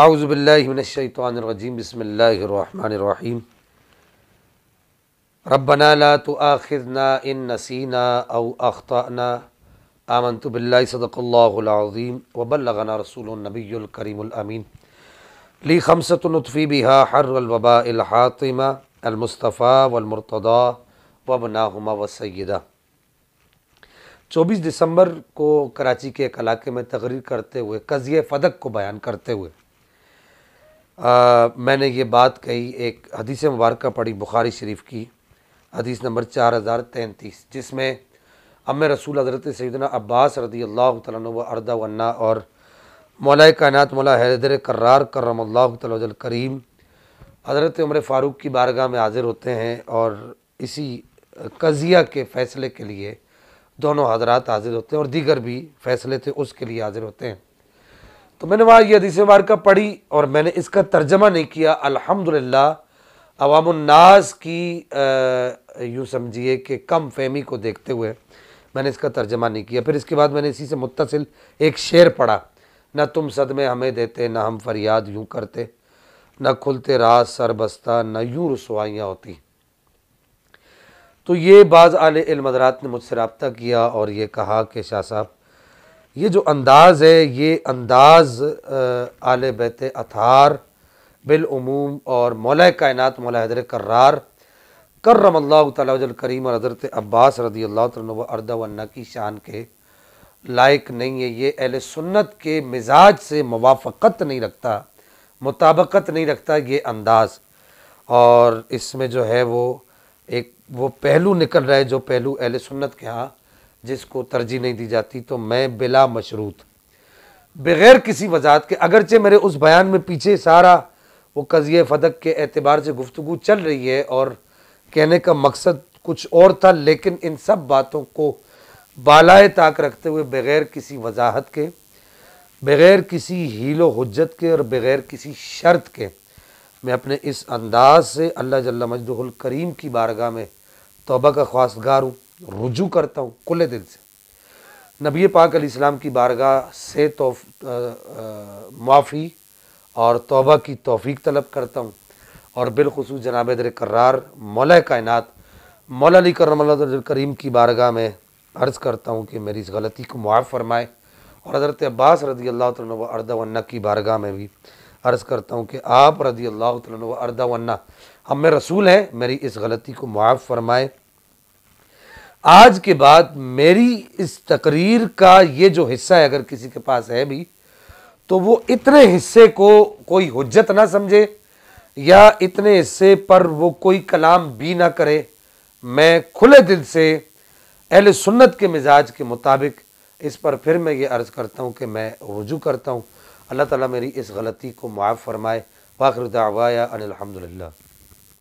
اعوذ باللہ من الشیطان الرجیم بسم اللہ الرحمن الرحیم ربنا لا تآخذنا ان نسینا او اخطأنا آمنت باللہ صدق اللہ العظیم وبلغنا رسول النبی الکریم الامین لی خمسة نطفی بها حر الوباء الحاطمہ المصطفیٰ و وابناہما والسیدہ چوبیس دسمبر کو کراچی کے ایک علاقے میں تقریر کرتے ہوئے قضی فدق کو بیان کرتے ہوئے میں نے یہ بات کہی ایک حدیث مبارکہ پڑھی بخاری شریف کی حدیث نمبر چار ہزار تینتیس جس میں ام رسول حضرت سیدنا عباس رضی اللہ عنہ و اردا اور مولا کائنات مولا حیدر کرم اللہ تعالیٰ الکریم حضرت عمر فاروق کی بارگاہ میں حاضر ہوتے ہیں اور اسی قضیہ کے فیصلے کے لیے دونوں حضرات حاضر ہوتے ہیں اور دیگر بھی فیصلے تھے اس کے لیے حاضر ہوتے ہیں تو میں نے وہاں یہ حدیث مبارکہ پڑھی اور میں نے اس کا ترجمہ نہیں کیا الحمد عوام الناس کی یوں سمجھیے کہ کم فہمی کو دیکھتے ہوئے میں نے اس کا ترجمہ نہیں کیا پھر اس کے بعد میں نے اسی سے متصل ایک شعر پڑھا نہ تم صدمے ہمیں دیتے نہ ہم فریاد یوں کرتے نہ کھلتے راز سر بستہ نہ یوں رسوائیاں ہوتی تو یہ بعض علم حضرات نے مجھ سے رابطہ کیا اور یہ کہا کہ شاہ صاحب یہ جو انداز ہے یہ انداز اعلی بیت اطہار بالعموم اور مولا کائنات مولا حضر کرار کرم اللہ تعالیٰ وجل کریم اور حضرت عباس رضی اللہ عنہ و و انہ کی شان کے لائق نہیں ہے یہ اہل سنت کے مزاج سے موافقت نہیں رکھتا مطابقت نہیں رکھتا یہ انداز اور اس میں جو ہے وہ ایک وہ پہلو نکل رہا ہے جو پہلو اہل سنت کے ہاں جس کو ترجیح نہیں دی جاتی تو میں بلا مشروط بغیر کسی وضاحت کے اگرچہ میرے اس بیان میں پیچھے سارا وہ قضیہ فدق کے اعتبار سے گفتگو چل رہی ہے اور کہنے کا مقصد کچھ اور تھا لیکن ان سب باتوں کو بالائے طاق رکھتے ہوئے بغیر کسی وضاحت کے بغیر کسی ہیل و حجت کے اور بغیر کسی شرط کے میں اپنے اس انداز سے اللہ جل مجدہ الکریم کی بارگاہ میں توبہ کا خواستگار ہوں رجوع کرتا ہوں کلے دل سے نبی پاک علیہ السلام کی بارگاہ سے معافی اور توبہ کی توفیق طلب کرتا ہوں اور بالخصوص جناب در کرار مولا کائنات مولا علی کرم اللہ کریم کی بارگاہ میں عرض کرتا ہوں کہ میری اس غلطی کو معاف فرمائے اور حضرت عباس رضی اللہ و اردہ تعالہ کی بارگاہ میں بھی عرض کرتا ہوں کہ آپ رضی اللہ عنہ و اردہ عنّہ ہم میں رسول ہیں میری اس غلطی کو معاف فرمائے آج کے بعد میری اس تقریر کا یہ جو حصہ ہے اگر کسی کے پاس ہے بھی تو وہ اتنے حصے کو کوئی حجت نہ سمجھے یا اتنے حصے پر وہ کوئی کلام بھی نہ کرے میں کھلے دل سے اہل سنت کے مزاج کے مطابق اس پر پھر میں یہ عرض کرتا ہوں کہ میں رجوع کرتا ہوں اللہ تعالیٰ میری اس غلطی کو معاف فرمائے واخر دعوایا ان الحمدللہ